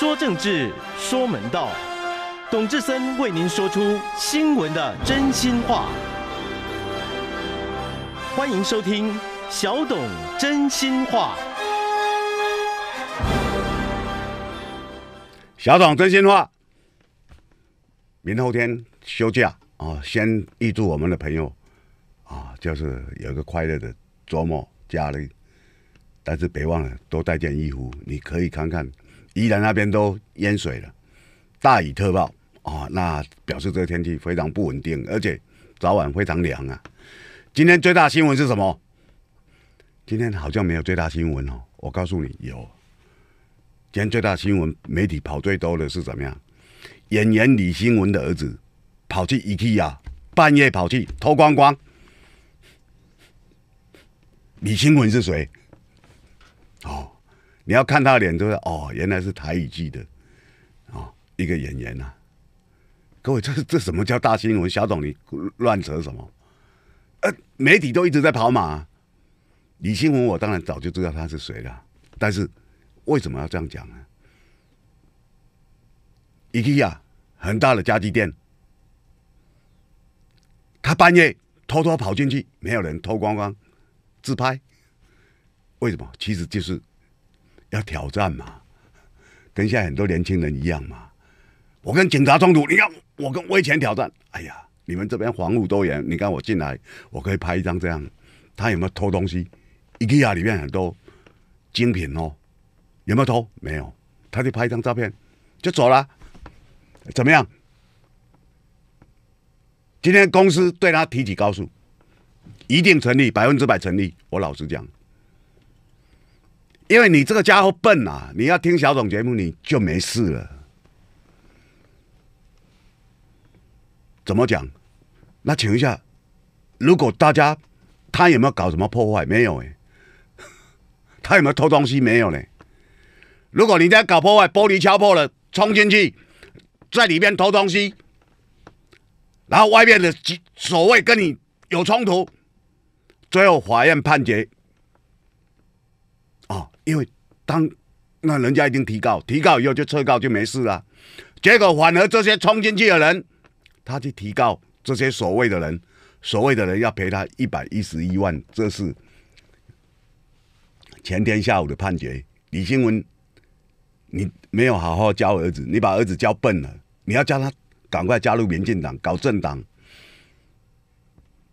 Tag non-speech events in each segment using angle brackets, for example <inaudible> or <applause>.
说政治，说门道，董志森为您说出新闻的真心话。欢迎收听小董真心话。小董真心话，明后天休假啊，先预祝我们的朋友啊，就是有个快乐的周末假日。但是别忘了多带件衣服，你可以看看。宜兰那边都淹水了，大雨特报哦，那表示这个天气非常不稳定，而且早晚非常凉啊。今天最大新闻是什么？今天好像没有最大新闻哦。我告诉你有，今天最大新闻媒体跑最多的是怎么样？演员李新文的儿子跑去伊气呀，半夜跑去偷光光。李新文是谁？哦。你要看他脸，就是哦，原来是台语剧的哦，一个演员呐。各位，这这什么叫大新闻？小董，你乱扯什么？呃，媒体都一直在跑马。李新文，我当然早就知道他是谁了，但是为什么要这样讲呢？宜家很大的家具店，他半夜偷偷跑进去，没有人偷光光，自拍。为什么？其实就是。要挑战嘛？跟现在很多年轻人一样嘛。我跟警察冲突，你看我跟威权挑战。哎呀，你们这边防务多严？你看我进来，我可以拍一张这样。他有没有偷东西？宜家里面很多精品哦，有没有偷？没有，他就拍一张照片就走了。怎么样？今天公司对他提起告诉，一定成立，百分之百成立。我老实讲。因为你这个家伙笨啊，你要听小总节目，你就没事了。怎么讲？那问一下，如果大家他有没有搞什么破坏？没有哎，<laughs> 他有没有偷东西？没有嘞。如果你在搞破坏，玻璃敲破了，冲进去，在里面偷东西，然后外面的所谓跟你有冲突，最后法院判决。因为当那人家已经提告，提告以后就撤告就没事了。结果反而这些冲进去的人，他去提告这些所谓的人，所谓的人要赔他一百一十一万。这是前天下午的判决。李新文，你没有好好教儿子，你把儿子教笨了。你要教他赶快加入民进党搞政党，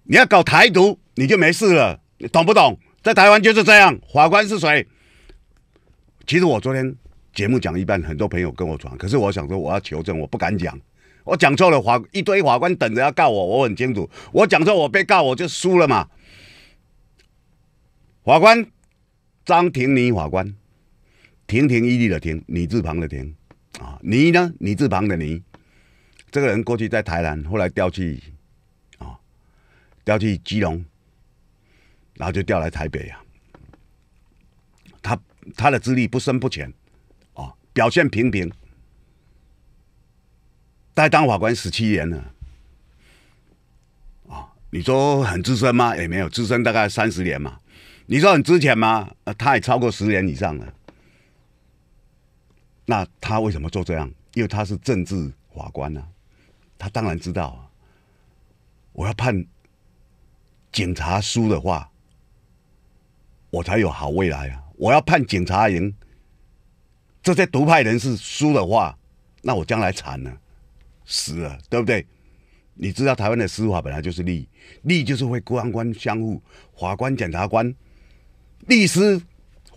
你要搞台独你就没事了，你懂不懂？在台湾就是这样。法官是谁？其实我昨天节目讲，一半，很多朋友跟我传，可是我想说，我要求证，我不敢讲，我讲错了法，一堆法官等着要告我，我很清楚，我讲错我被告我就输了嘛。法官张庭妮法官，亭亭玉立的亭，女字旁的亭啊，妮呢，女字旁的妮，这个人过去在台南，后来调去啊，调去基隆，然后就调来台北啊。他的资历不深不浅，哦，表现平平，在当法官十七年了，啊，你说很资深吗？也没有资深，大概三十年嘛。你说很资浅吗？他也超过十年以上了。那他为什么做这样？因为他是政治法官呢，他当然知道，我要判警察输的话，我才有好未来啊。我要判警察赢，这些独派人士输的话，那我将来惨了，死了，对不对？你知道台湾的司法本来就是利益，利益就是会官官相护，法官、检察官、律师、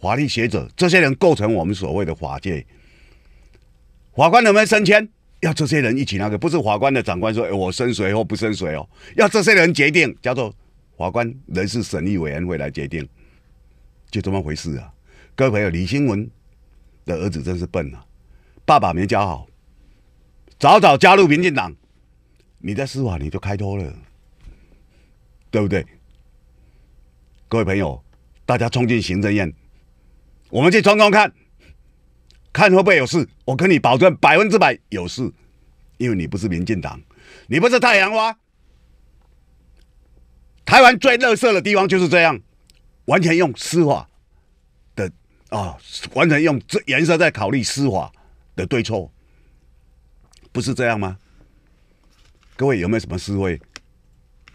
法律学者这些人构成我们所谓的法界。法官能不能升迁，要这些人一起那个，不是法官的长官说，哎，我升谁或不升谁哦，要这些人决定，叫做法官人事审议委员会来决定。就这么回事啊，各位朋友，李新文的儿子真是笨啊，爸爸没教好，早早加入民进党，你在司法你就开脱了，对不对？各位朋友，大家冲进行政院，我们去冲冲看，看会不会有事？我跟你保证，百分之百有事，因为你不是民进党，你不是太阳花，台湾最乐色的地方就是这样。完全用司法的啊，完全用这颜色在考虑司法的对错，不是这样吗？各位有没有什么思维？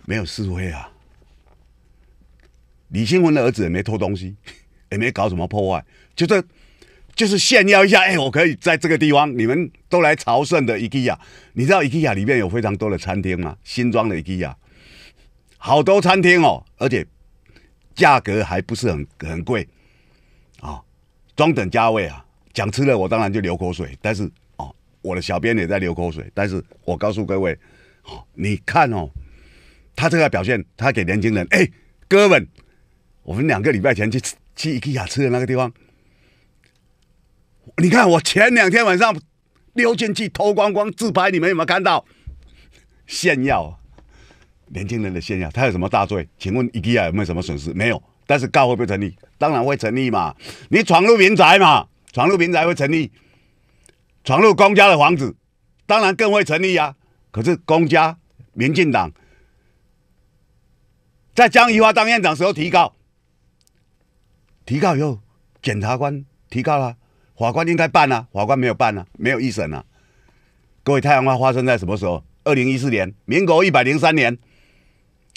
没有思维啊？李兴文的儿子也没偷东西，<laughs> 也没搞什么破坏，就是就是炫耀一下。哎，我可以在这个地方，你们都来朝圣的伊基亚，你知道伊基亚里面有非常多的餐厅吗？新装的伊基亚，好多餐厅哦，而且。价格还不是很很贵，啊，中等价位啊。讲吃的，我当然就流口水，但是哦，我的小编也在流口水。但是我告诉各位，哦，你看哦，他这个表现，他给年轻人，哎，哥们，我们两个礼拜前去去伊维亚吃的那个地方，你看我前两天晚上溜进去偷光光自拍，你们有没有看到？炫耀。年轻人的现象，他有什么大罪？请问伊基亚有没有什么损失？没有，但是告会不会成立？当然会成立嘛！你闯入民宅嘛，闯入民宅会成立；闯入公家的房子，当然更会成立呀。可是公家民进党在江宜桦当院长时候提告，提告以后检察官提告了，法官应该办啊，法官没有办啊，没有一审啊。各位，太阳花发生在什么时候？二零一四年，民国一百零三年。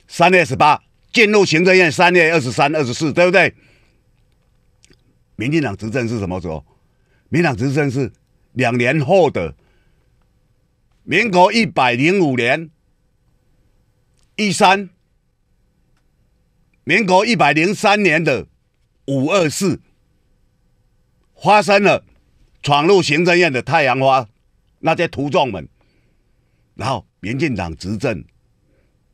三月十八进入行政院，三月二十三、二十四，对不对？民进党执政是什么时候？民党执政是两年后的民国一百零五年一三，民国一百零三年的五二四，发生了闯入行政院的太阳花那些涂众们，然后民进党执政。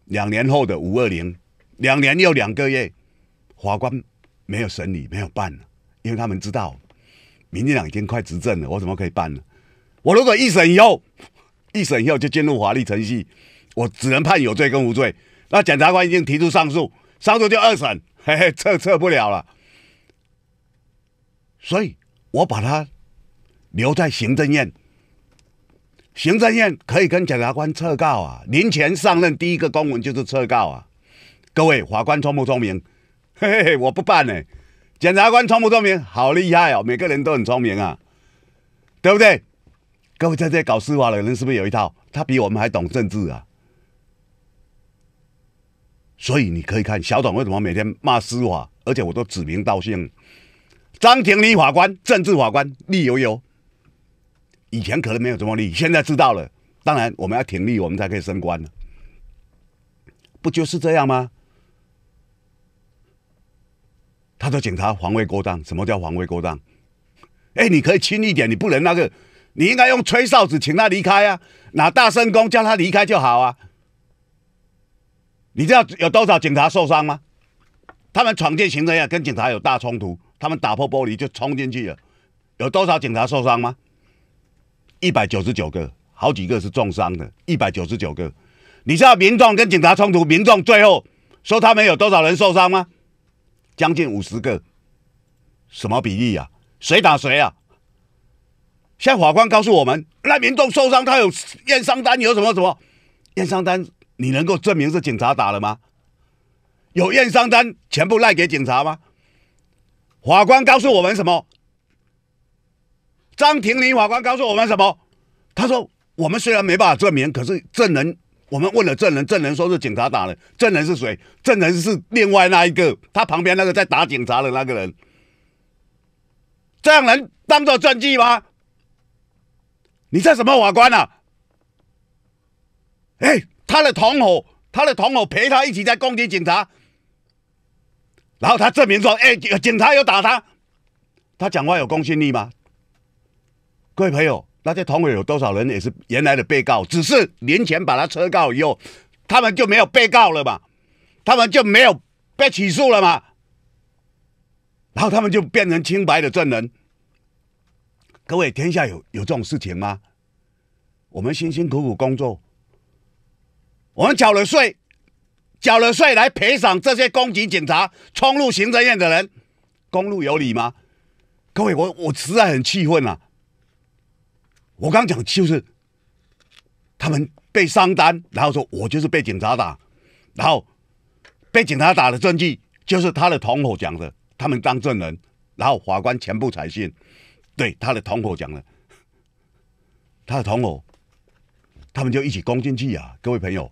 两年后的五二零，两年又两个月，法官没有审理，没有办因为他们知道民进党已经快执政了，我怎么可以办呢？我如果一审以后，一审以后就进入法律程序，我只能判有罪跟无罪。那检察官已经提出上诉，上诉就二审，<laughs> 嘿嘿，撤撤不了了。所以我把他留在行政院。行政院可以跟检察官撤告啊，临前上任第一个公文就是撤告啊。各位法官聪不聪明？<laughs> 嘿嘿，嘿，我不办呢。检察官聪不聪明？好厉害哦，每个人都很聪明啊，对不对？各位在这搞司法的人是不是有一套？他比我们还懂政治啊，所以你可以看小董为什么每天骂司法，而且我都指名道姓，张庭、礼法官、政治法官，绿油油。以前可能没有这么力，现在知道了。当然，我们要挺立，我们才可以升官，不就是这样吗？他说：“警察防卫过当，什么叫防卫过当？哎，你可以轻一点，你不能那个，你应该用吹哨子请他离开啊，拿大声公叫他离开就好啊。你知道有多少警察受伤吗？他们闯进行人呀，跟警察有大冲突，他们打破玻璃就冲进去了，有多少警察受伤吗？”一百九十九个，好几个是重伤的。一百九十九个，你知道民众跟警察冲突，民众最后说他们有多少人受伤吗？将近五十个，什么比例啊？谁打谁啊？现在法官告诉我们，那民众受伤，他有验伤单，有什么什么验伤单？你能够证明是警察打了吗？有验伤单，全部赖给警察吗？法官告诉我们什么？张庭林法官告诉我们什么？他说：“我们虽然没办法证明，可是证人，我们问了证人，证人说是警察打的。证人是谁？证人是另外那一个，他旁边那个在打警察的那个人。这样能当做证据吗？你这什么法官呢？哎，他的同伙，他的同伙陪他一起在攻击警察，然后他证明说，哎，警察有打他，他讲话有公信力吗？”各位朋友，那些同伙有多少人也是原来的被告，只是年前把他撤告以后，他们就没有被告了嘛？他们就没有被起诉了嘛？然后他们就变成清白的证人。各位，天下有有这种事情吗？我们辛辛苦苦工作，我们缴了税，缴了税来赔偿这些攻击警察、冲入行政院的人，公路有理吗？各位，我我实在很气愤啊！我刚讲就是，他们被上单，然后说我就是被警察打，然后被警察打的证据就是他的同伙讲的，他们当证人，然后法官全部采信，对他的同伙讲的，他的同伙，他们就一起攻进去啊！各位朋友，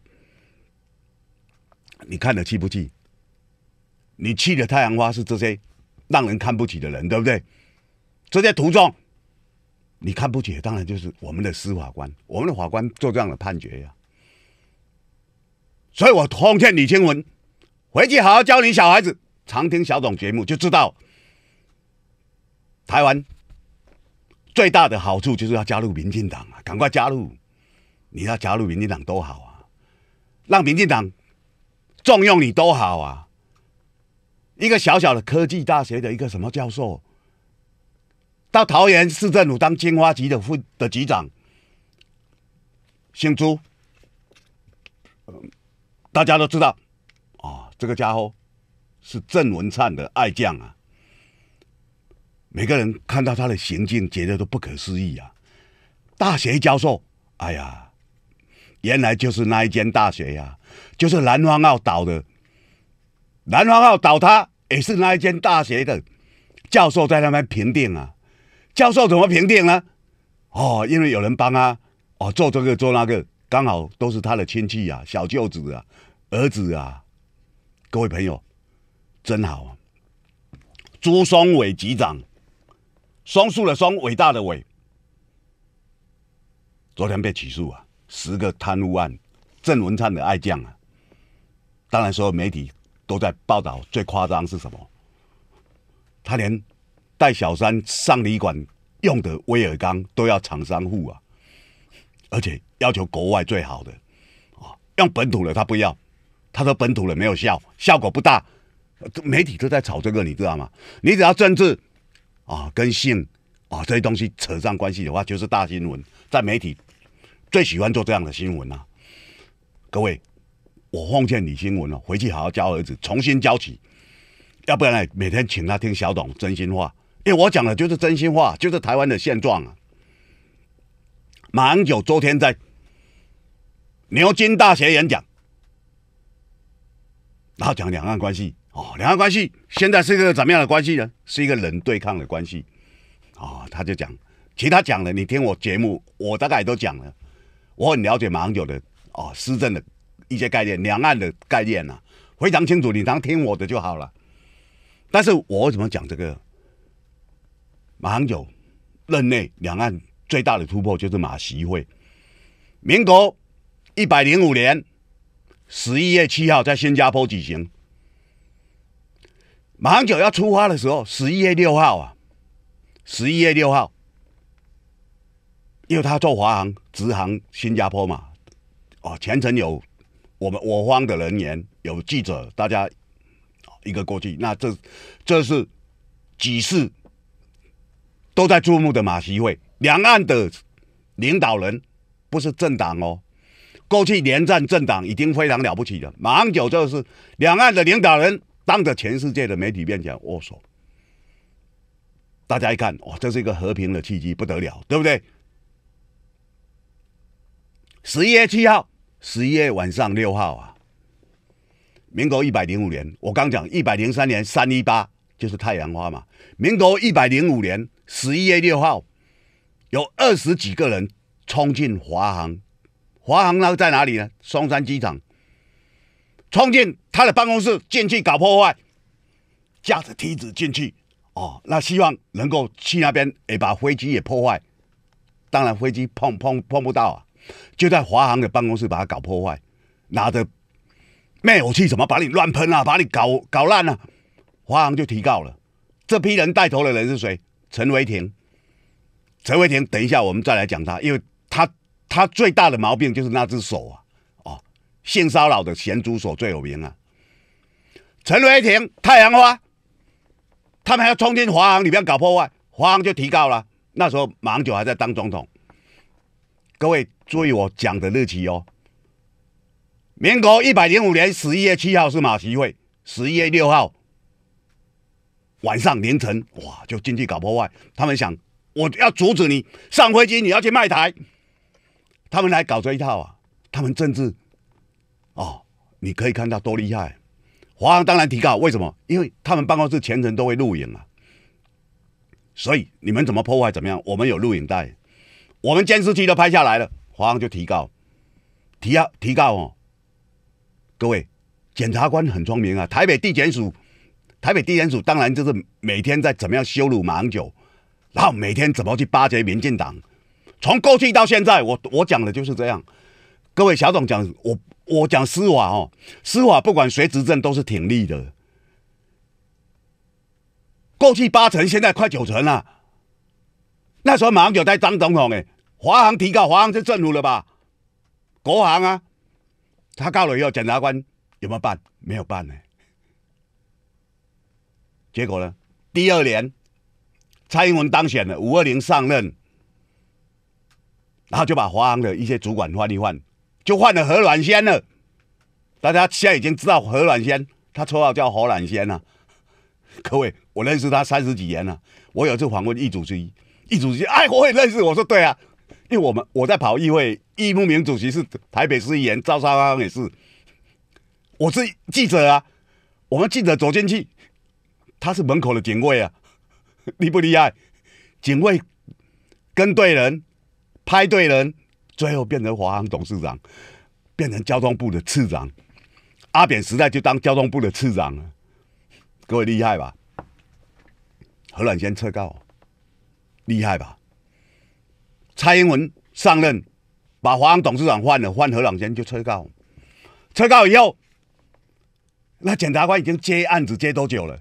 你看得气不气？你气的太阳花是这些让人看不起的人，对不对？这些途中，你看不起，当然就是我们的司法官，我们的法官做这样的判决呀。所以我奉劝李清文回去好好教你小孩子，常听小董节目就知道。台湾最大的好处就是要加入民进党啊，赶快加入！你要加入民进党多好啊，让民进党重用你多好啊！一个小小的科技大学的一个什么教授？到桃园市政府当金花局的副的局长，姓朱，嗯，大家都知道啊，这个家伙是郑文灿的爱将啊。每个人看到他的行径，觉得都不可思议啊。大学教授，哎呀，原来就是那一间大学呀，就是南方澳岛的南方澳倒塌，也是那一间大学的教授在那边评定啊。教授怎么评定呢？哦，因为有人帮啊，哦，做这个做那个，刚好都是他的亲戚啊，小舅子啊，儿子啊，各位朋友，真好啊！朱双伟局长，双数的双，伟大的伟，昨天被起诉啊，十个贪污案，郑文灿的爱将啊，当然所有媒体都在报道，最夸张是什么？他连。在小山上旅馆用的威尔刚都要厂商户啊，而且要求国外最好的啊，用本土的他不要，他说本土的没有效，效果不大。媒体都在炒这个，你知道吗？你只要政治啊、跟性啊这些东西扯上关系的话，就是大新闻，在媒体最喜欢做这样的新闻啊，各位，我奉劝你新闻了，回去好好教儿子重新教起，要不然呢，每天请他听小董真心话。因为我讲的就是真心话，就是台湾的现状啊。马英九昨天在牛津大学演讲，然后讲两岸关系哦，两岸关系现在是一个怎么样的关系呢？是一个冷对抗的关系哦，他就讲其他讲的，你听我节目，我大概都讲了。我很了解马英九的哦，施政的一些概念，两岸的概念呢非常清楚，你当听我的就好了。但是我怎么讲这个？马航九任内，两岸最大的突破就是马习会。民国一百零五年十一月七号在新加坡举行。马航九要出发的时候，十一月六号啊，十一月六号，因为他坐华航直航新加坡嘛，啊，全程有我们我方的人员，有记者，大家一个过去，那这这是几次都在注目的马习会，两岸的领导人不是政党哦。过去连战政党已经非常了不起了，马英九就是两岸的领导人，当着全世界的媒体面前握手，大家一看，哇，这是一个和平的契机，不得了，对不对？十一月七号，十一月晚上六号啊，民国一百零五年，我刚讲一百零三年三一八就是太阳花嘛，民国一百零五年。十一月六号，有二十几个人冲进华航，华航那个在哪里呢？松山机场，冲进他的办公室进去搞破坏，架着梯子进去，哦，那希望能够去那边也把飞机也破坏，当然飞机碰碰碰不到啊，就在华航的办公室把它搞破坏，拿着灭火器什么把你乱喷啊，把你搞搞烂了，华航就提告了，这批人带头的人是谁？陈维霆，陈维霆，等一下，我们再来讲他，因为他他最大的毛病就是那只手啊，哦，性骚扰的咸猪手最有名啊。陈维霆，太阳花，他们还要冲进华航里面搞破坏，华航就提高了。那时候马英九还在当总统，各位注意我讲的日期哦，民国一百零五年十一月七号是马席会，十一月六号。晚上凌晨，哇，就进去搞破坏。他们想，我要阻止你上飞机，你要去卖台，他们来搞这一套啊。他们政治，哦，你可以看到多厉害。华航当然提高，为什么？因为他们办公室全程都会录影啊。所以你们怎么破坏怎么样，我们有录影带，我们监视器都拍下来了。华航就提高，提要提高哦。各位，检察官很聪明啊，台北地检署。台北地检署当然就是每天在怎么样羞辱马英九，然后每天怎么去巴结民进党。从过去到现在，我我讲的就是这样。各位小董讲我我讲司法哦，司法不管谁执政都是挺立的。过去八成，现在快九成啊。那时候马英九在当总统诶，华航提告，华航是政府了吧？国航啊，他告了以后，检察官有没有办？没有办呢。结果呢？第二年，蔡英文当选了，五二零上任，然后就把华航的一些主管换一换，就换了何暖先了。大家现在已经知道何暖先，他绰号叫何暖先了。<laughs> 各位，我认识他三十几年了。我有一次访问易主席，易主席，哎，我也认识。我说对啊，因为我们我在跑议会，易慕名主主席是台北市议员赵少康也是。我是记者啊，我们记者走进去。他是门口的警卫啊，厉 <laughs> 不厉害？警卫跟对人，拍对人，最后变成华航董事长，变成交通部的次长。阿扁时代就当交通部的次长了，各位厉害吧？何染先撤告，厉害吧？蔡英文上任，把华航董事长换了，换何染先就撤告，撤告以后，那检察官已经接案子接多久了？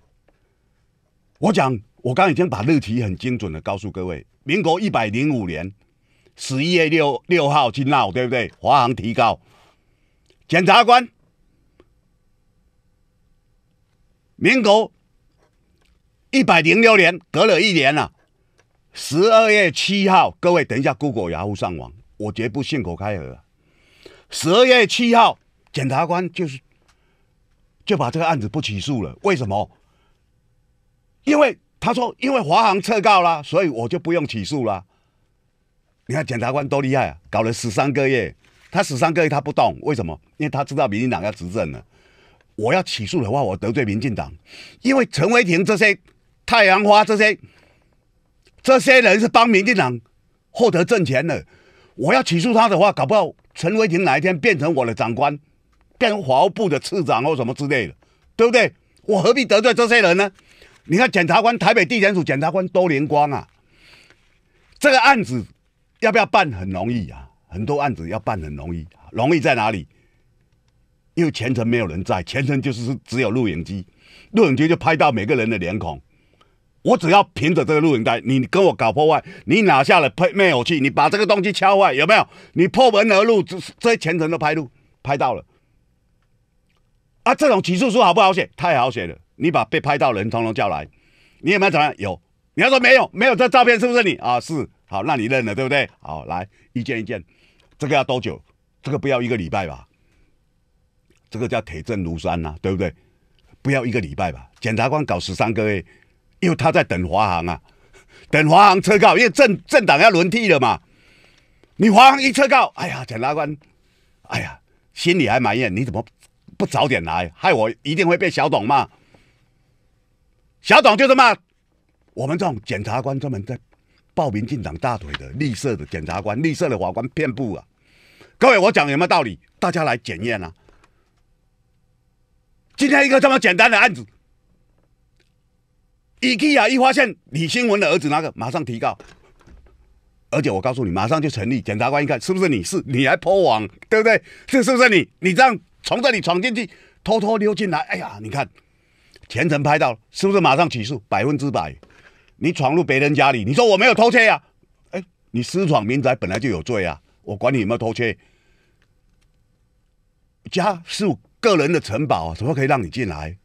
我讲，我刚已经把日期很精准的告诉各位，民国一百零五年十一月六六号去闹，对不对？华航提告，检察官。民国一百零六年，隔了一年了，十二月七号，各位等一下 Google Yahoo 上网，我绝不信口开河。十二月七号，检察官就是就把这个案子不起诉了，为什么？因为他说，因为华航撤告了，所以我就不用起诉了。你看检察官多厉害啊！搞了十三个月，他十三个月他不动，为什么？因为他知道民进党要执政了。我要起诉的话，我得罪民进党。因为陈伟霆这些太阳花这些，这些人是帮民进党获得政权的。我要起诉他的话，搞不好陈伟霆哪一天变成我的长官，变成务部的次长或什么之类的，对不对？我何必得罪这些人呢？你看检察官台北地检署检察官都灵光啊，这个案子要不要办很容易啊？很多案子要办很容易，容易在哪里？因为全程没有人在，全程就是只有录影机，录影机就拍到每个人的脸孔。我只要凭着这个录影带，你跟我搞破坏，你拿下了配灭火器，你把这个东西敲坏有没有？你破门而入，这全程都拍录拍到了。啊，这种起诉书好不好写？太好写了。你把被拍到人通通叫来，你有没有找到？有，你要说没有？没有，这照片是不是你啊？是，好，那你认了，对不对？好，来一件一件，这个要多久？这个不要一个礼拜吧？这个叫铁证如山呐，对不对？不要一个礼拜吧？检察官搞十三个月，因为他在等华航啊，等华航撤告，因为政政党要轮替了嘛。你华航一撤告，哎呀，检察官，哎呀，心里还埋怨你怎么不早点来，害我一定会被小董骂。小董就这么，我们这种检察官专门在抱民进党大腿的绿色的检察官、绿色的法官遍布啊！各位，我讲有没有道理？大家来检验啊！今天一个这么简单的案子，一去呀，一发现李新文的儿子那个，马上提告，而且我告诉你，马上就成立。检察官一看，是不是你是？你来破网，对不对？是是不是你？你这样从这里闯进去，偷偷溜进来，哎呀，你看。全程拍到，是不是马上起诉？百分之百，你闯入别人家里，你说我没有偷窃啊？哎，你私闯民宅本来就有罪啊！我管你有没有偷窃，家是个人的城堡，怎么可以让你进来？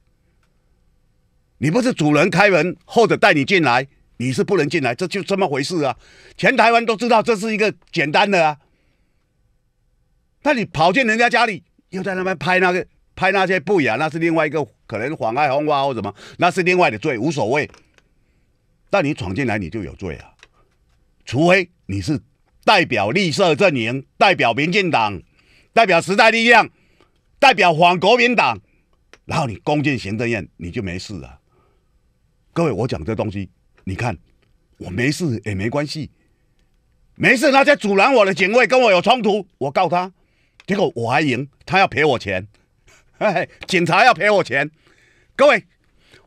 你不是主人开门或者带你进来，你是不能进来，这就这么回事啊！全台湾都知道这是一个简单的啊。但你跑进人家家里，又在那边拍那个拍那些不雅，那是另外一个。可能妨碍风化或什么，那是另外的罪，无所谓。但你闯进来，你就有罪啊！除非你是代表绿色阵营、代表民进党、代表时代力量、代表反国民党，然后你攻进行政院，你就没事啊。各位，我讲这东西，你看我没事也没关系，没事，那些阻拦我的警卫，跟我有冲突，我告他，结果我还赢，他要赔我钱。哎，警察要赔我钱，各位，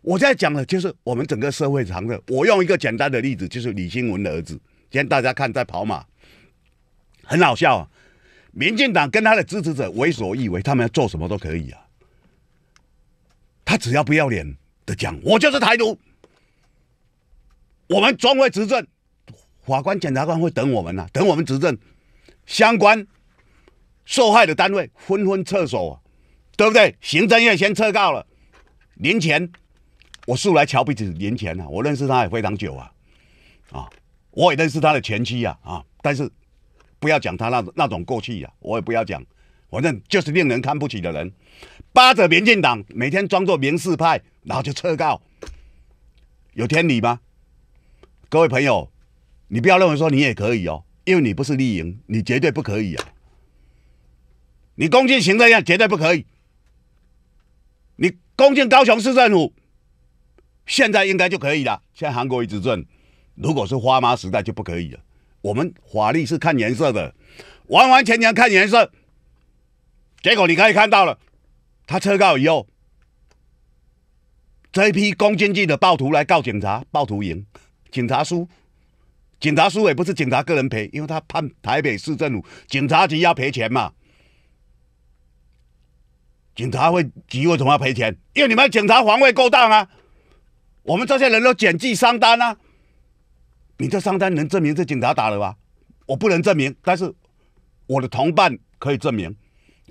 我在讲的就是我们整个社会常的。我用一个简单的例子，就是李新文的儿子，今天大家看在跑马，很好笑。民进党跟他的支持者为所欲为，他们要做什么都可以啊。他只要不要脸的讲，我就是台独，我们专会执政，法官、检察官会等我们啊，等我们执政，相关受害的单位纷纷撤手啊。对不对？行政院先撤告了。年前，我素来瞧不起年前啊，我认识他也非常久啊，啊，我也认识他的前妻呀，啊，但是不要讲他那那种过去呀，我也不要讲，反正就是令人看不起的人。扒着民进党，每天装作民事派，然后就撤告，有天理吗？各位朋友，你不要认为说你也可以哦，因为你不是立营，你绝对不可以啊，你攻击行政院绝对不可以。攻进高雄市政府，现在应该就可以了。现在韩国瑜执政，如果是花妈时代就不可以了。我们法律是看颜色的，完完全全看颜色。结果你可以看到了，他撤告以后，这一批攻坚记的暴徒来告警察，暴徒赢，警察输，警察输也不是警察个人赔，因为他判台北市政府警察局要赔钱嘛。警察会急，为什么要赔钱？因为你们警察防卫过当啊！我们这些人都检记商单啊！你这商单能证明是警察打的吧？我不能证明，但是我的同伴可以证明。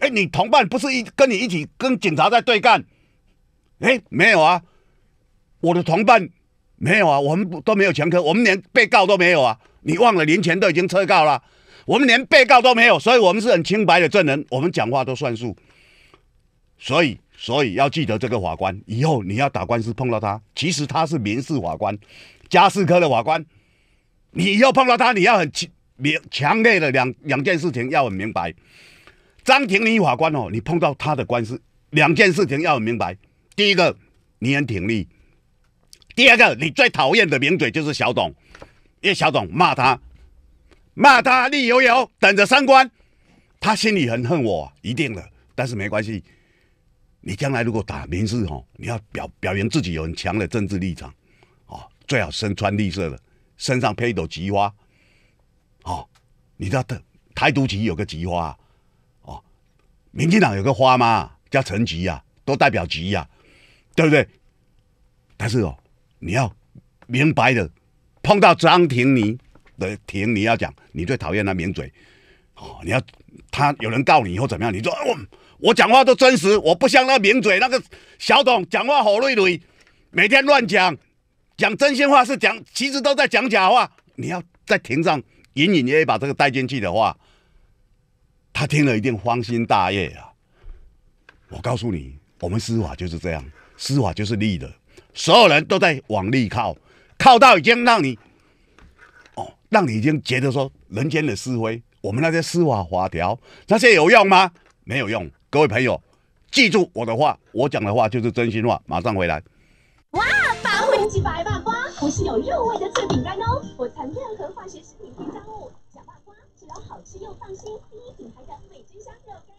哎，你同伴不是一跟你一起跟警察在对干？哎，没有啊！我的同伴没有啊！我们都没有前科，我们连被告都没有啊！你忘了年前都已经撤告了，我们连被告都没有，所以我们是很清白的证人，我们讲话都算数。所以，所以要记得这个法官，以后你要打官司碰到他，其实他是民事法官，家事科的法官。你以后碰到他，你要很明强烈的两两件事情要很明白。张庭妮法官哦，你碰到他的官司，两件事情要很明白。第一个，你很挺立；第二个，你最讨厌的名嘴就是小董，因为小董骂他，骂他绿悠悠，等着三观。他心里很恨我，一定的，但是没关系。你将来如果打民事哦，你要表表扬自己有很强的政治立场，哦，最好身穿绿色的，身上配一朵菊花，哦，你知道台台独旗有个菊花，哦，民进党有个花吗？叫陈菊呀，都代表菊呀，对不对？但是哦，你要明白的，碰到张庭妮的庭你要讲，你最讨厌他抿嘴，哦，你要他有人告你以后怎么样？你说哦、我讲话都真实，我不像那抿嘴那个小董，讲话好累累，每天乱讲，讲真心话是讲，其实都在讲假话。你要在庭上隐隐约约把这个带进去的话，他听了一定芳心大悦啊！我告诉你，我们司法就是这样，司法就是利的，所有人都在往利靠，靠到已经让你，哦，让你已经觉得说人间的是非，我们那些司法法条那些有用吗？没有用。各位朋友，记住我的话，我讲的话就是真心话。马上回来。哇，八分白八瓜，不是有肉味的脆饼干哦，我残任和化学食品添加物。假辣瓜，吃了好吃又放心，第一品牌奖，美真香，肉干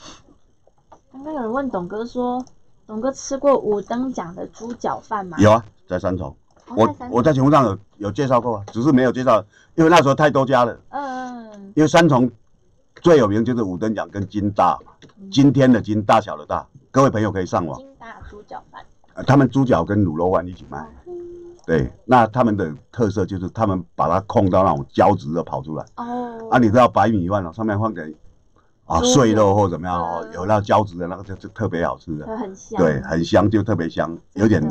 肉香。刚刚有人问董哥说，董哥吃过五等奖的猪脚饭吗？有啊，在三重。我我在节目上有有介绍过啊，只是没有介绍，因为那时候太多家了。嗯，因为三重。最有名就是五等奖跟金大，今天的金大小的大，各位朋友可以上网。金大猪脚饭，呃，他们猪脚跟卤肉饭一起卖。对，那他们的特色就是他们把它控到那种胶质的跑出来。哦。啊，你知道白米饭了，上面放点啊碎肉或者怎么样哦，有那胶质的那个就就特别好吃的。很香。对，很香就特别香，有点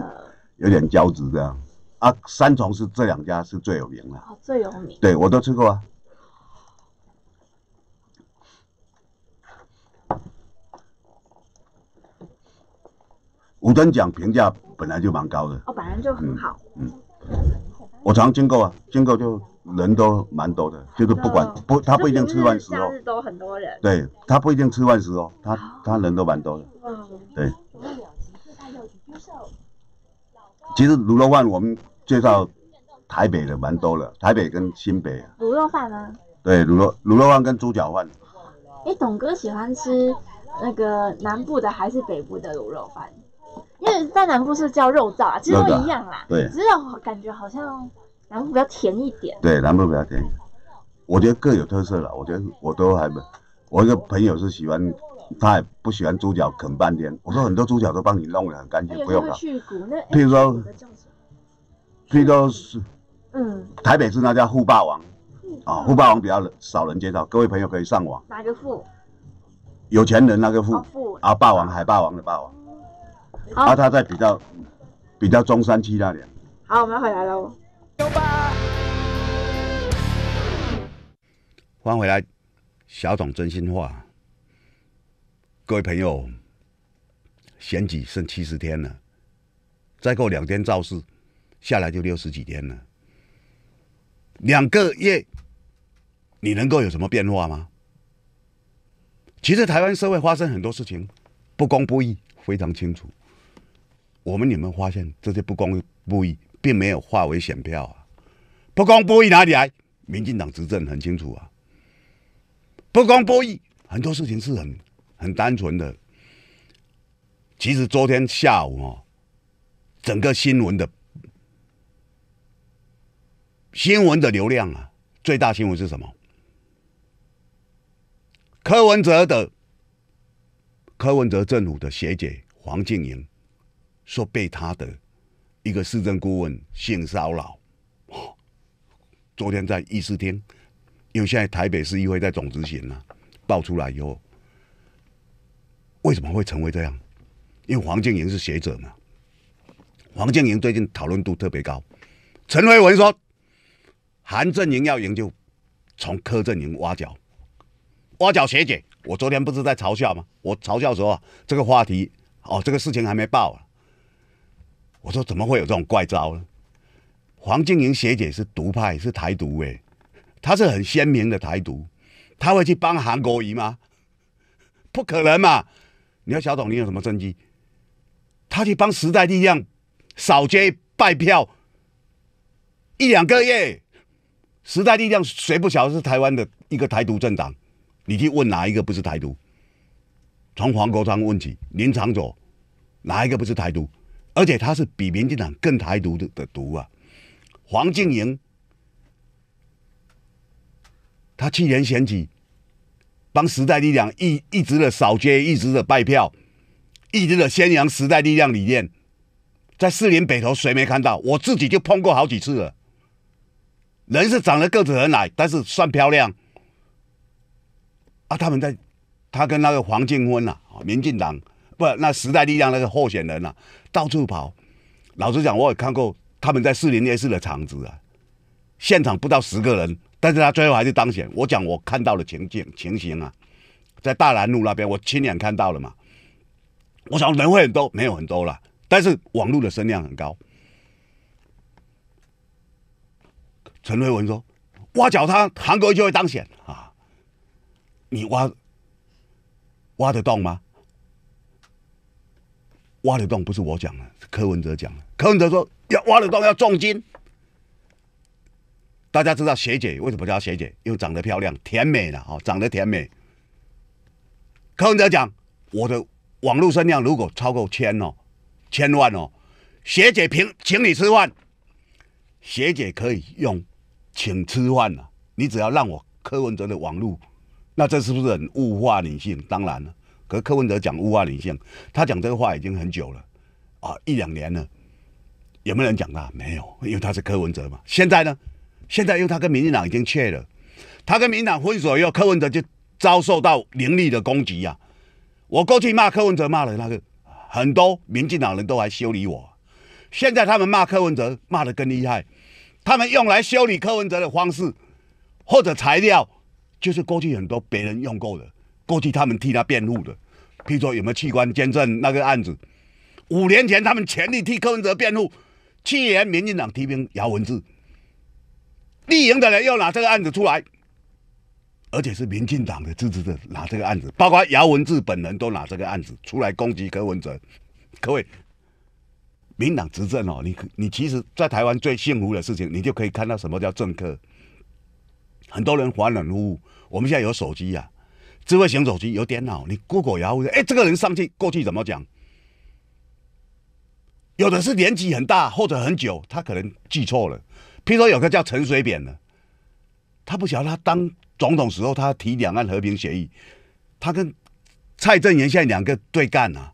有点胶质这样。啊，三重是这两家是最有名的。最有名。对，我都吃过啊。五等奖评价本来就蛮高的哦，本来就很好。嗯，我常经过啊，经过就人都蛮多的，就是不管不他不一定吃饭时候，对，他不一定吃饭时候，他他人都蛮多的。对。其实卤肉饭我们介绍台北的蛮多了，台北跟新北卤肉饭啊？对，卤肉卤肉饭跟猪脚饭。哎，董哥喜欢吃那个南部的还是北部的卤肉饭？因为在南部是叫肉燥啊，其实都一样啦，只是感觉好像南部比较甜一点。对，南部比较甜，我觉得各有特色了。我觉得我都还没，我一个朋友是喜欢，他也不喜欢猪脚啃半天。我说很多猪脚都帮你弄得很干净，不用了。譬如说，譬如说，嗯，台北市那叫沪霸王，啊，沪霸王比较少人介绍，各位朋友可以上网。哪个富？有钱人那个富。啊，霸王海霸王的霸王。啊，他在比较，比较中山区那里。好，我们回来喽，走吧。欢迎回来，小董真心话。各位朋友，选举剩七十天了，再过两天造势，下来就六十几天了。两个月，你能够有什么变化吗？其实台湾社会发生很多事情，不公不义，非常清楚。我们你们发现这些不公不义，并没有化为选票啊！不公不义哪里来？民进党执政很清楚啊！不公不义很多事情是很很单纯的。其实昨天下午啊，整个新闻的新闻的流量啊，最大新闻是什么？柯文哲的柯文哲政府的学姐黄静莹。说被他的一个市政顾问性骚扰。昨天在议事厅，因为现在台北市议会在总执行了，爆出来以后，为什么会成为这样？因为黄静莹是学者嘛，黄静莹最近讨论度特别高。陈慧文说，韩正营要赢就从柯正营挖角，挖角学姐。我昨天不是在嘲笑吗？我嘲笑说这个话题哦，这个事情还没爆啊。我说怎么会有这种怪招呢？黄静莹学姐是独派，是台独诶，她是很鲜明的台独，她会去帮韩国瑜吗？不可能嘛！你要小董，你有什么政绩？他去帮时代力量扫街拜票一两个月，时代力量谁不晓得是台湾的一个台独政党？你去问哪一个不是台独？从黄国昌问起，林长佐哪一个不是台独？而且他是比民进党更台独的的毒啊！黄静莹，他去年选举帮时代力量一一直的扫街，一直的败票，一直的宣扬时代力量理念，在四林北投谁没看到？我自己就碰过好几次了。人是长得个子很矮，但是算漂亮啊！他们在他跟那个黄静芬呐，民进党。不，那时代力量那个候选人啊，到处跑。老实讲，我也看过他们在士林夜市的场子啊，现场不到十个人，但是他最后还是当选。我讲我看到的情境情形啊，在大南路那边，我亲眼看到了嘛。我想人会很多，没有很多了，但是网络的声量很高。陈慧文说：“挖脚他韩国就会当选啊，你挖挖得动吗？”挖的洞不是我讲的，柯文哲讲的。柯文哲说要挖的洞要重金，大家知道学姐为什么叫学姐？因为长得漂亮、甜美了哈，长得甜美。柯文哲讲我的网络身量如果超过千哦、千万哦，学姐请请你吃饭，学姐可以用请吃饭了。你只要让我柯文哲的网络，那这是不是很物化女性？当然了。和柯文哲讲乌化理性，他讲这个话已经很久了，啊，一两年了，有没有人讲他？没有，因为他是柯文哲嘛。现在呢，现在因为他跟民进党已经切了，他跟民进党分手以后，柯文哲就遭受到凌厉的攻击呀。我过去骂柯文哲骂了那个很多，民进党人都来修理我。现在他们骂柯文哲骂的更厉害，他们用来修理柯文哲的方式或者材料，就是过去很多别人用过的，过去他们替他辩护的。譬如说，有没有器官捐赠那个案子？五年前他们全力替柯文哲辩护，去年民进党提名姚文智，立营的人又拿这个案子出来，而且是民进党的支持者拿这个案子，包括姚文智本人都拿这个案子出来攻击柯文哲。各位，民党执政哦，你你其实，在台湾最幸福的事情，你就可以看到什么叫政客。很多人恍然如悟，我们现在有手机呀。智慧型手机有电脑，你 Google 哎，这个人上去过去怎么讲？有的是年纪很大或者很久，他可能记错了。譬如说有个叫陈水扁的，他不晓得他当总统时候他提两岸和平协议，他跟蔡正元现在两个对干啊。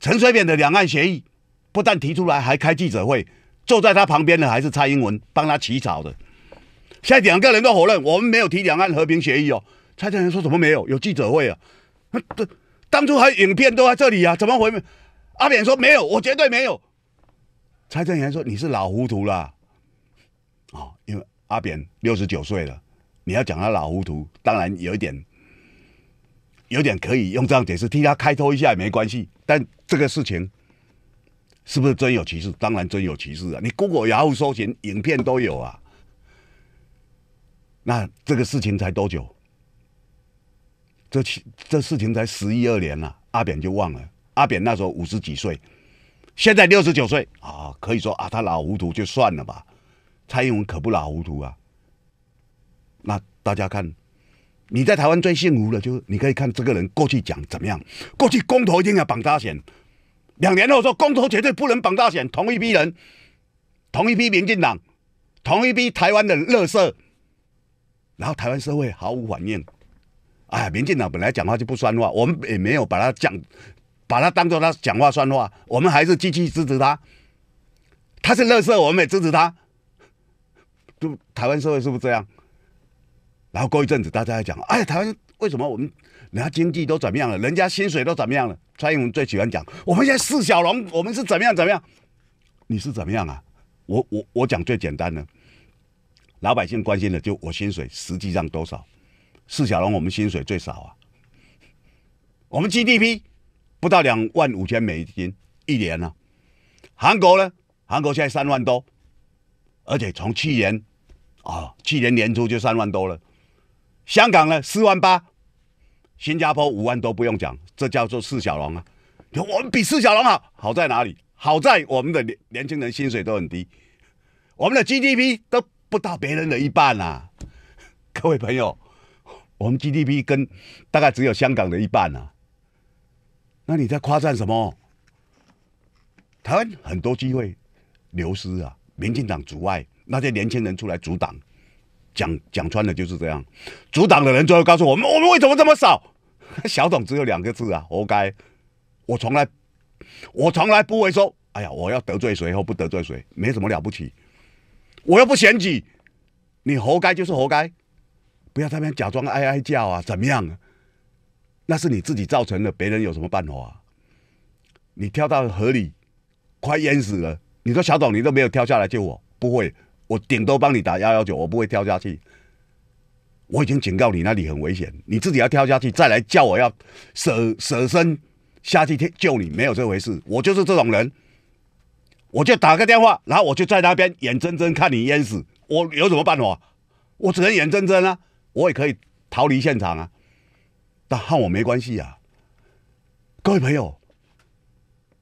陈水扁的两岸协议不但提出来，还开记者会，坐在他旁边的还是蔡英文帮他起草的。现在两个人都否认，我们没有提两岸和平协议哦。蔡正元说：“怎么没有？有记者会啊！这当初还影片都在这里啊，怎么回？阿扁说没有，我绝对没有。”蔡正元说：“你是老糊涂了哦，因为阿扁六十九岁了，你要讲他老糊涂，当然有一点，有点可以用这样解释，替他开脱一下也没关系。但这个事情是不是真有其事？当然真有其事啊！你 Google y a 搜寻，影片都有啊。那这个事情才多久？”这这事情才十一二年了，阿扁就忘了。阿扁那时候五十几岁，现在六十九岁啊，可以说啊，他老糊涂就算了吧。蔡英文可不老糊涂啊。那大家看，你在台湾最幸福的，就是你可以看这个人过去讲怎么样。过去公投一定要绑大选，两年后说公投绝对不能绑大选，同一批人，同一批民进党，同一批台湾的乐色，然后台湾社会毫无反应。哎，民进党本来讲话就不算话，我们也没有把他讲，把他当做他讲话算话，我们还是继续支持他。他是垃圾，我们也支持他。就台湾社会是不是这样？然后过一阵子大家讲，哎，台湾为什么我们人家经济都怎么样了，人家薪水都怎么样了？蔡英文最喜欢讲，我们现在四小龙，我们是怎么样怎么样？你是怎么样啊？我我我讲最简单的，老百姓关心的就我薪水实际上多少。四小龙，我们薪水最少啊。我们 GDP 不到两万五千美金一年呢。韩国呢，韩国现在三万多，而且从去年啊，去年年初就三万多了。香港呢，四万八，新加坡五万多，不用讲，这叫做四小龙啊。我们比四小龙好，好在哪里？好在我们的年年轻人薪水都很低，我们的 GDP 都不到别人的一半啊。各位朋友。我们 GDP 跟大概只有香港的一半啊，那你在夸赞什么？台湾很多机会流失啊，民进党阻碍那些年轻人出来阻挡，讲讲穿了就是这样，阻挡的人最后告诉我们：我们为什么这么少？<laughs> 小董只有两个字啊，活该！我从来我从来不会说：哎呀，我要得罪谁或不得罪谁，没什么了不起。我又不嫌弃你，活该就是活该。不要在那边假装哀哀叫啊！怎么样？那是你自己造成的，别人有什么办法？你跳到河里，快淹死了！你说小董，你都没有跳下来救我，不会，我顶多帮你打幺幺九，我不会跳下去。我已经警告你，那里很危险，你自己要跳下去，再来叫我要舍舍身下去救你，没有这回事。我就是这种人，我就打个电话，然后我就在那边眼睁睁看你淹死，我有什么办法？我只能眼睁睁啊！我也可以逃离现场啊，但和我没关系啊。各位朋友，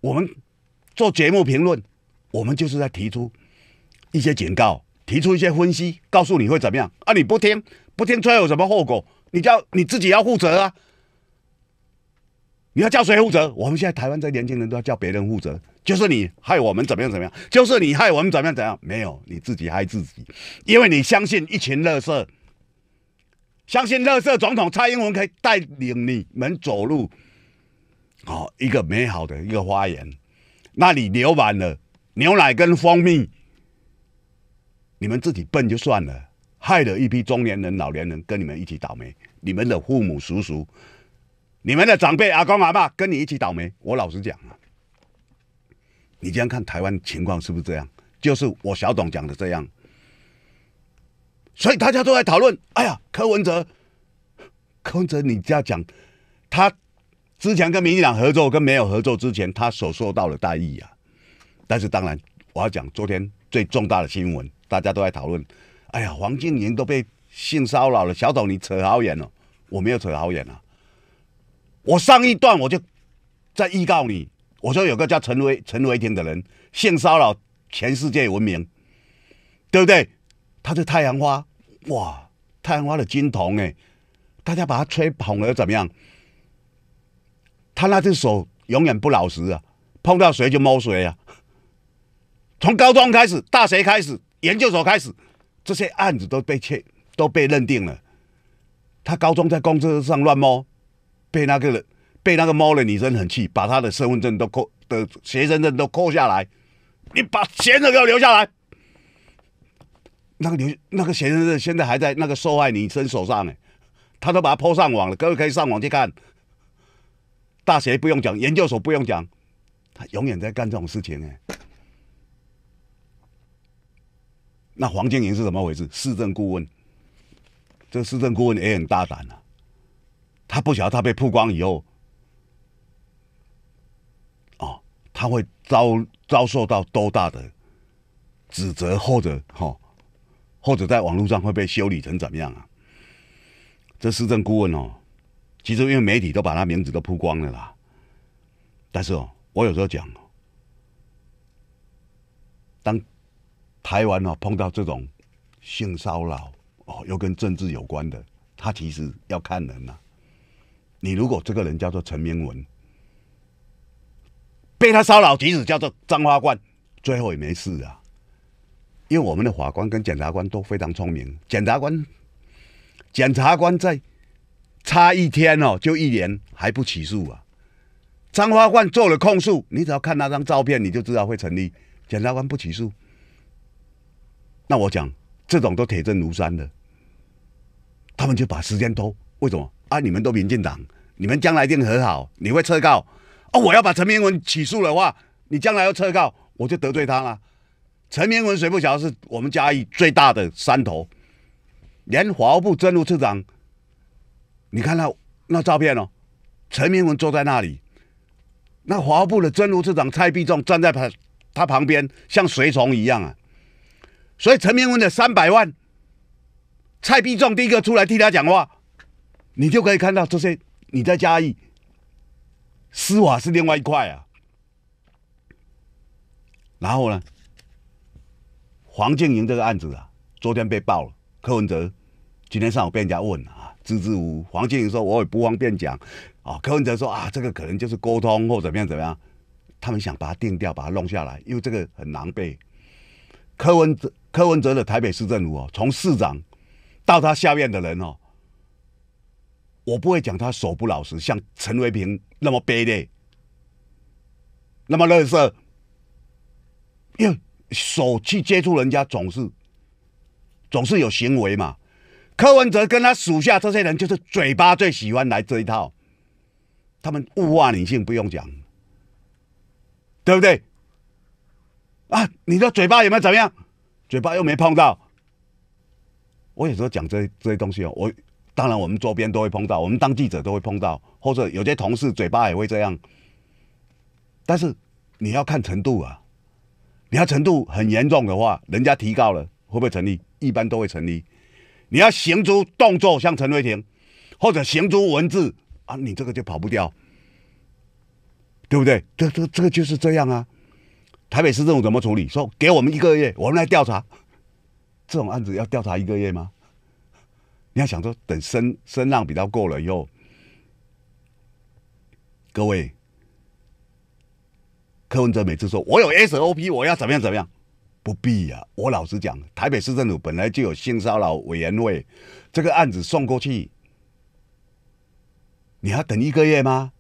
我们做节目评论，我们就是在提出一些警告，提出一些分析，告诉你会怎么样啊！你不听，不听出来有什么后果？你叫你自己要负责啊！你要叫谁负责？我们现在台湾这年轻人都要叫别人负责，就是你害我们怎么样怎么样，就是你害我们怎么样怎样？没有，你自己害自己，因为你相信一群垃圾。相信乐色总统蔡英文可以带领你们走入好一个美好的一个花园。那里留满了牛奶跟蜂蜜，你们自己笨就算了，害了一批中年人、老年人跟你们一起倒霉。你们的父母、叔叔、你们的长辈阿公阿爸跟你一起倒霉。我老实讲啊，你这样看台湾情况是不是这样？就是我小董讲的这样。所以大家都在讨论，哎呀，柯文哲，柯文哲，你这样讲，他之前跟民进党合作，跟没有合作之前，他所受到的待遇啊。但是当然，我要讲昨天最重大的新闻，大家都在讨论，哎呀，黄静莹都被性骚扰了，小董你扯好远了，我没有扯好远啊。我上一段我就在预告你，我说有个叫陈威、陈威霆的人性骚扰，全世界闻名，对不对？他是太阳花，哇，太阳花的金童哎，大家把他吹捧了怎么样？他那只手永远不老实啊，碰到谁就摸谁啊。从高中开始，大学开始，研究所开始，这些案子都被切，都被认定了。他高中在公车上乱摸，被那个被那个摸的女生很气，把他的身份证都扣，的学生证都扣下来，你把钱都给我留下来。那个流那个嫌疑人现在还在那个受害女生手上呢，他都把它抛上网了，各位可以上网去看。大学不用讲，研究所不用讲，他永远在干这种事情呢。那黄建宁是怎么回事？市政顾问，这市政顾问也很大胆啊。他不晓得他被曝光以后，哦，他会遭遭受到多大的指责或者哈？或者在网络上会被修理成怎么样啊？这市政顾问哦，其实因为媒体都把他名字都曝光了啦。但是哦，我有时候讲哦，当台湾哦碰到这种性骚扰哦，又跟政治有关的，他其实要看人呐。你如果这个人叫做陈明文，被他骚扰，即使叫做脏花冠，最后也没事啊。因为我们的法官跟检察官都非常聪明，检察官，检察官在差一天哦，就一年还不起诉啊？张花冠做了控诉，你只要看那张照片，你就知道会成立。检察官不起诉，那我讲这种都铁证如山的，他们就把时间拖。为什么啊？你们都民进党，你们将来一定和好，你会撤告哦？我要把陈明文起诉的话，你将来要撤告，我就得罪他了。陈明文谁不晓得？是我们嘉义最大的山头，连华务部政务次长，你看到那照片哦，陈明文坐在那里，那华务部的政务次长蔡必壮站在他他旁边，像随从一样啊。所以陈明文的三百万，蔡必壮第一个出来替他讲话，你就可以看到这些。你在嘉义，司法是另外一块啊，然后呢？黄静莹这个案子啊，昨天被爆了。柯文哲今天上午被人家问啊，支支吾吾。黄静莹说：“我也不方便讲。”啊，柯文哲说：“啊，这个可能就是沟通或怎么样怎么样，他们想把它定掉，把它弄下来，因为这个很狼狈。”柯文哲，柯文哲的台北市政府哦，从市长到他下面的人哦，我不会讲他手不老实，像陈维平那么卑劣，那么老实，手去接触人家总是，总是有行为嘛。柯文哲跟他属下这些人就是嘴巴最喜欢来这一套，他们物化女性不用讲，对不对？啊，你的嘴巴有没有怎么样？嘴巴又没碰到。我有时候讲这这些东西哦，我当然我们周边都会碰到，我们当记者都会碰到，或者有些同事嘴巴也会这样。但是你要看程度啊。你要程度很严重的话，人家提高了会不会成立？一般都会成立。你要行出动作，像陈慧婷，或者行出文字啊，你这个就跑不掉，对不对？这这这个就是这样啊。台北市政府怎么处理？说给我们一个月，我们来调查。这种案子要调查一个月吗？你要想说，等声声浪比较过了以后，各位。邱文哲每次说：“我有 SOP，我要怎么样怎么样？”不必呀，我老实讲，台北市政府本来就有性骚扰委员会，这个案子送过去，你要等一个月吗？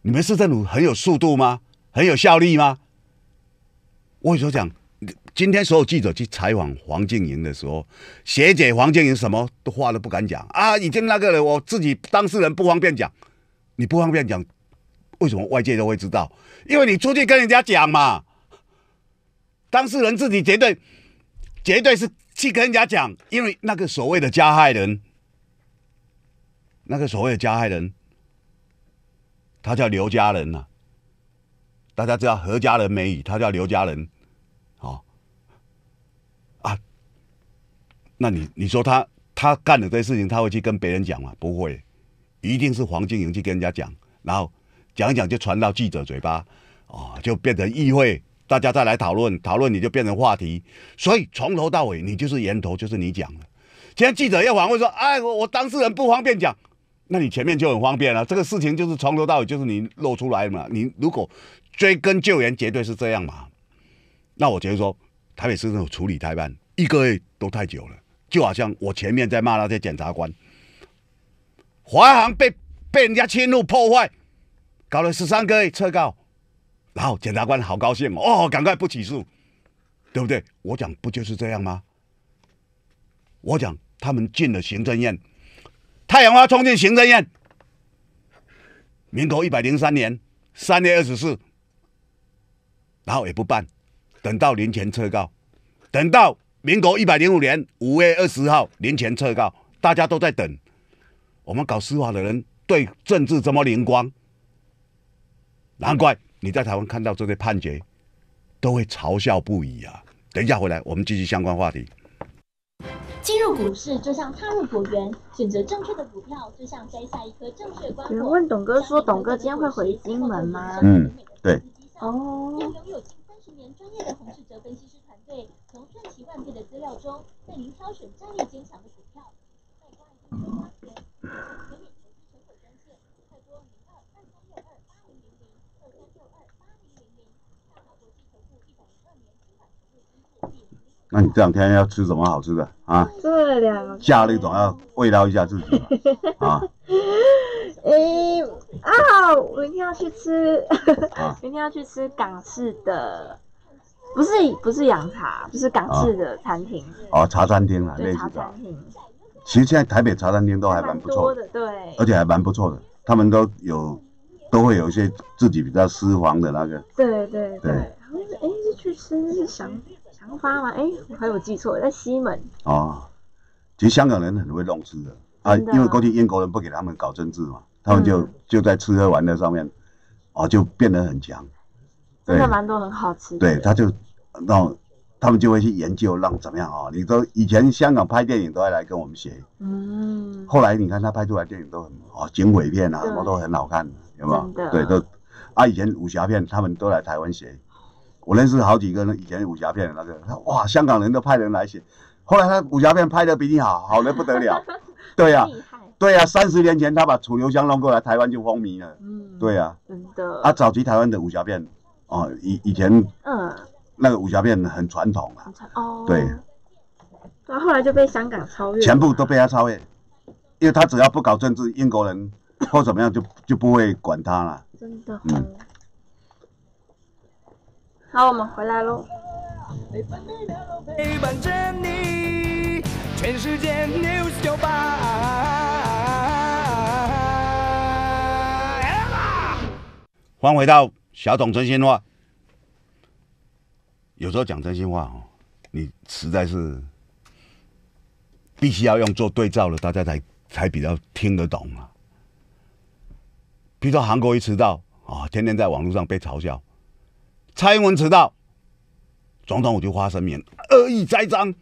你们市政府很有速度吗？很有效力吗？我候讲，今天所有记者去采访黄静莹的时候，学姐黄静莹什么都话都不敢讲啊，已经那个了，我自己当事人不方便讲，你不方便讲。为什么外界都会知道？因为你出去跟人家讲嘛。当事人自己绝对、绝对是去跟人家讲，因为那个所谓的加害人，那个所谓的加害人，他叫刘家人呐。大家知道何家人没语，他叫刘家人。好，啊，那你你说他他干的这事情，他会去跟别人讲吗？不会，一定是黄静莹去跟人家讲，然后。讲一讲就传到记者嘴巴，哦，就变成议会，大家再来讨论，讨论你就变成话题，所以从头到尾你就是源头，就是你讲的。现在记者要反问说：“哎，我我当事人不方便讲，那你前面就很方便了。”这个事情就是从头到尾就是你露出来嘛。你如果追根究源，绝对是这样嘛。那我觉得说台北市政府处理台办一个月都太久了，就好像我前面在骂那些检察官，华航被被人家侵入破坏。搞了十三个诶撤告，然后检察官好高兴哦，赶快不起诉，对不对？我讲不就是这样吗？我讲他们进了行政院，太阳花冲进行政院，民国一百零三年三月二十四，然后也不办，等到年前撤告，等到民国一百零五年五月二十号年前撤告，大家都在等。我们搞司法的人对政治这么灵光。难怪你在台湾看到这些判决，都会嘲笑不已啊！等一下回来，我们继续相关话题。进入股市就像踏入果园，选择正确的股票就像摘下一颗正确。瓜果。有人问董哥说：“董哥今天会回金门吗？”嗯，对。哦。拥有近三十年专业的洪世哲分析师团队，从瞬息万变的资料中为您挑选战略坚强的股票。那你这两天要吃什么好吃的啊？这两天家里总要慰劳一下自己 <laughs> 啊。哎，啊，我明天要去吃，明天 <laughs> 要去吃港式的，不是不是洋茶，不是港式的餐厅。啊，茶餐厅啊，类茶餐厅。其实现在台北茶餐厅都还蛮不错的，对，而且还蛮不错的，他们都有都会有一些自己比较私房的那个。对对对。然后，哎，去吃是想。发吗？哎，还有记错，在西门哦，其实香港人很会弄吃的啊，因为过去英国人不给他们搞政治嘛，他们就就在吃喝玩乐上面，哦，就变得很强。真的蛮多很好吃。对，他就让他们就会去研究让怎么样啊？你都以前香港拍电影都会来跟我们学，嗯，后来你看他拍出来电影都很哦，警匪片啊，什么都很好看，有有？对，都啊，以前武侠片他们都来台湾学。我认识好几个以前武侠片那个，哇，香港人都派人来写，后来他武侠片拍的比你好，好的不得了，<laughs> 对呀，对呀，三十年前他把楚留香弄过来，台湾就风靡了，嗯，对呀，真的，啊，早期台湾的武侠片，哦，以以前，嗯，那个武侠片很传统啊，哦，对，然后后来就被香港超越，全部都被他超越，因为他只要不搞政治，英国人或怎么样就就不会管他了，真的，嗯。好，我们回来喽。迎回到小董真心话，有时候讲真心话哦，你实在是必须要用做对照了，大家才才比较听得懂啊。比如说韩国一迟到啊，天天在网络上被嘲笑。蔡英文迟到，总统府就花生明恶意栽赃，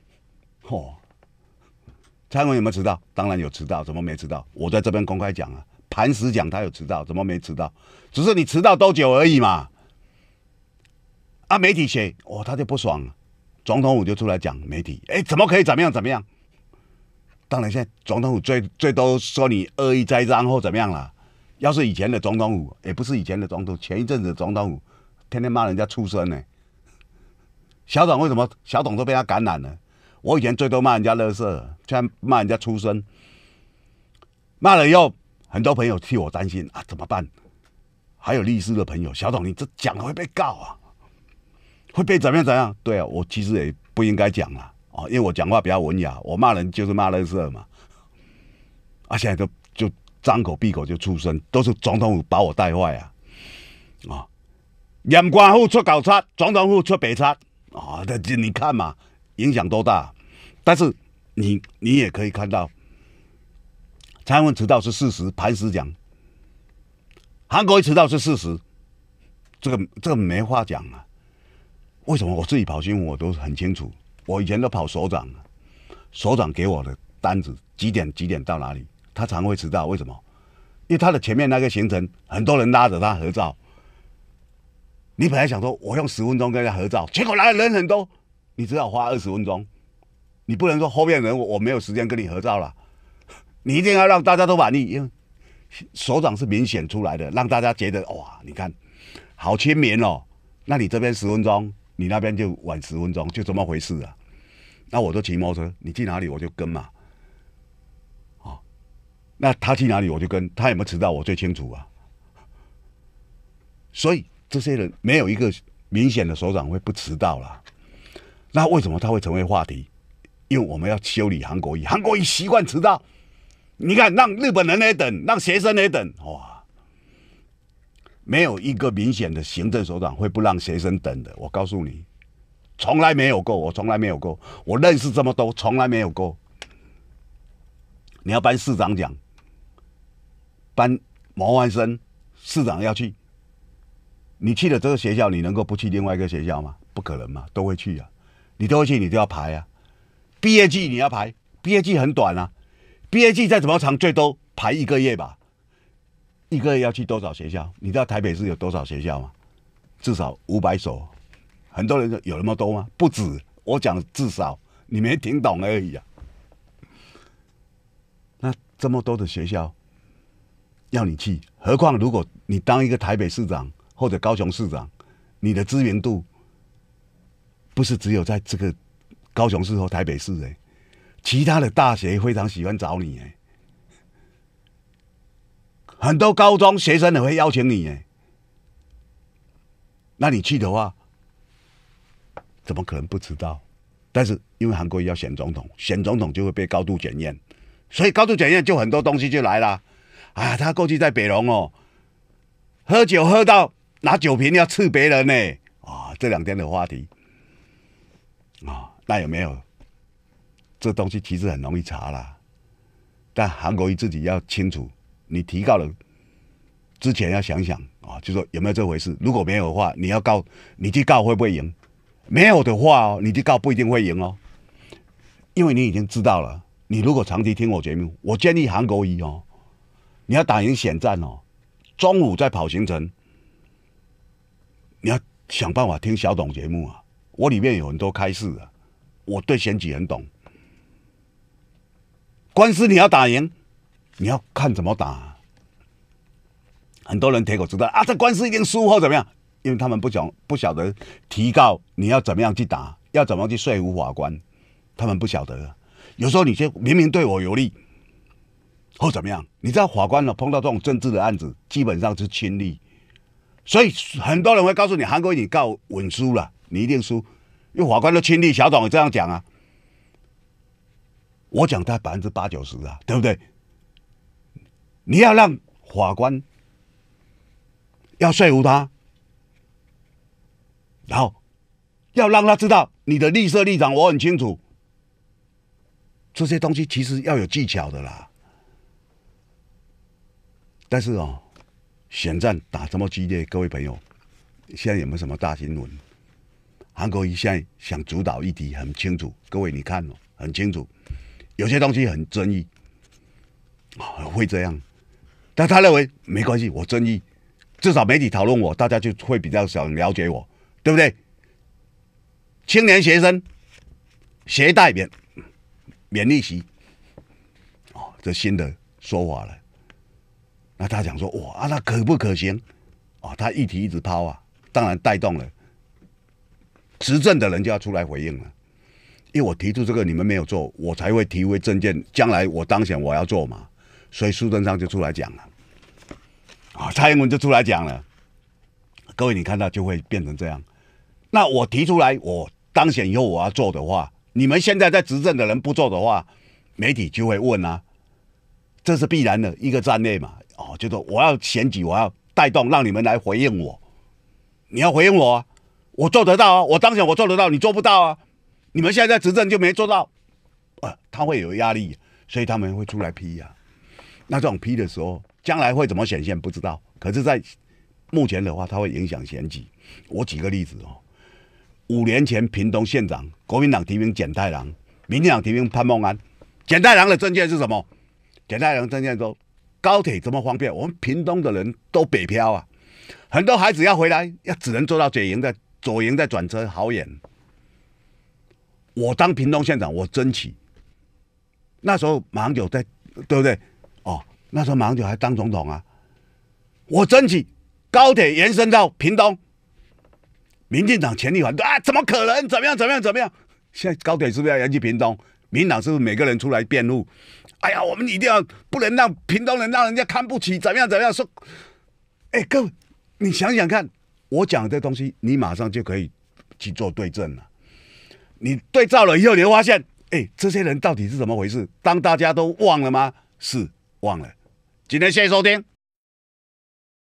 嚯！蔡文有没有迟到？当然有迟到，怎么没迟到？我在这边公开讲啊，磐石讲他有迟到，怎么没迟到？只是你迟到多久而已嘛。啊，媒体写，哇，他就不爽了。总统府就出来讲媒体，哎，怎么可以怎么样怎么样？当然，现在总统府最最多说你恶意栽赃或怎么样了。要是以前的总统府，也不是以前的总统，前一阵子总统府。天天骂人家畜生呢，小董为什么小董都被他感染了？我以前最多骂人家乐色，现在骂人家畜生，骂了以后，很多朋友替我担心啊，怎么办？还有律师的朋友，小董，你这讲会被告啊，会被怎么样？怎样？对啊，我其实也不应该讲了啊，因为我讲话比较文雅，我骂人就是骂乐色嘛，啊，现在就就张口闭口就出生，都是总统把我带坏啊，啊。严管户出狗差，总统户出北差啊！这这你看嘛，影响多大？但是你你也可以看到，蔡文迟到是事实。磐石讲，韩国一迟到是事实，这个这个没话讲啊。为什么我自己跑新闻，我都很清楚。我以前都跑所长，所长给我的单子几点几点到哪里，他常会迟到。为什么？因为他的前面那个行程，很多人拉着他合照。你本来想说，我用十分钟跟人家合照，结果来的人很多，你只好花二十分钟。你不能说后面人我没有时间跟你合照了，<laughs> 你一定要让大家都满意，因为手掌是明显出来的，让大家觉得哇，你看好亲民哦。那你这边十分钟，你那边就晚十分钟，就这么回事啊。那我就骑摩托车，你去哪里我就跟嘛。哦，那他去哪里我就跟，他有没有迟到我最清楚啊。所以。这些人没有一个明显的首长会不迟到啦。那为什么他会成为话题？因为我们要修理韩国语，韩国语习惯迟到。你看，让日本人来等，让学生来等，哇，没有一个明显的行政首长会不让学生等的。我告诉你，从来没有过，我从来没有过，我认识这么多，从来没有过。你要颁市长奖，颁毛万生市长要去。你去了这个学校，你能够不去另外一个学校吗？不可能嘛，都会去啊。你都会去，你都要排啊。毕业季你要排，毕业季很短啊。毕业季再怎么长，最多排一个月吧。一个月要去多少学校？你知道台北市有多少学校吗？至少五百所。很多人说有那么多吗？不止。我讲至少，你没听懂而已啊。那这么多的学校要你去，何况如果你当一个台北市长？或者高雄市长，你的知名度不是只有在这个高雄市和台北市哎，其他的大学非常喜欢找你哎，很多高中学生也会邀请你哎，那你去的话，怎么可能不知道？但是因为韩国要选总统，选总统就会被高度检验，所以高度检验就很多东西就来了。啊，他过去在北龙哦，喝酒喝到。拿酒瓶要刺别人呢？啊，这两天的话题啊，那有没有这东西？其实很容易查啦。但韩国瑜自己要清楚，你提到了之前要想想啊，就说有没有这回事？如果没有的话，你要告，你去告会不会赢？没有的话哦，你去告不一定会赢哦，因为你已经知道了。你如果长期听我节目，我建议韩国瑜哦，你要打赢选战哦，中午再跑行程。你要想办法听小董节目啊！我里面有很多开示啊，我对选举很懂。官司你要打赢，你要看怎么打。很多人铁口知道啊，这官司一定输或怎么样，因为他们不想不晓得提告你要怎么样去打，要怎么样去说服法官，他们不晓得。有时候你就明明对我有利，或怎么样，你知道法官呢？碰到这种政治的案子，基本上是亲历。所以很多人会告诉你，韩国你告稳输了，你一定输，因为法官都亲历小董也这样讲啊，我讲他百分之八九十啊，对不对？你要让法官要说服他，然后要让他知道你的立设立场，我很清楚，这些东西其实要有技巧的啦，但是哦。选战打这么激烈，各位朋友，现在有没有什么大新闻？韩国现在想主导议题很清楚，各位你看哦，很清楚，有些东西很争议啊，会这样。但他认为没关系，我争议，至少媒体讨论我，大家就会比较想了解我，对不对？青年学生，携带免免利息，哦，这新的说法了。那他讲说哇啊，那可不可行？啊，他一提一直抛啊，当然带动了执政的人就要出来回应了。因为我提出这个你们没有做，我才会提为政见，将来我当选我要做嘛，所以苏贞昌就出来讲了，啊，蔡英文就出来讲了，各位你看到就会变成这样。那我提出来，我当选以后我要做的话，你们现在在执政的人不做的话，媒体就会问啊，这是必然的一个战略嘛。哦，就是我要选举，我要带动，让你们来回应我。你要回应我，啊，我做得到啊，我当选我做得到，你做不到啊。你们现在在执政就没做到，呃，他会有压力，所以他们会出来批呀。那这种批的时候，将来会怎么显现不知道。可是，在目前的话，它会影响选举。我举个例子哦，五年前屏东县长国民党提名简太郎，民进党提名潘孟安。简太郎的证件是什么？简太郎证件说。高铁这么方便，我们屏东的人都北漂啊，很多孩子要回来，要只能坐到左营的左营再转车，好远。我当屏东县长，我争取。那时候马英九在，对不对？哦，那时候马英九还当总统啊，我争取高铁延伸到屏东。民进党全力反对啊，怎么可能？怎么样？怎么样？怎么样？现在高铁是不是要延去屏东？民党是不是每个人出来辩护？哎呀，我们一定要不能让平东人让人家看不起，怎么样？怎么样？说，哎，各位，你想想看，我讲这东西，你马上就可以去做对证了。你对照了以后，你会发现，哎，这些人到底是怎么回事？当大家都忘了吗？是忘了。今天谢谢收听。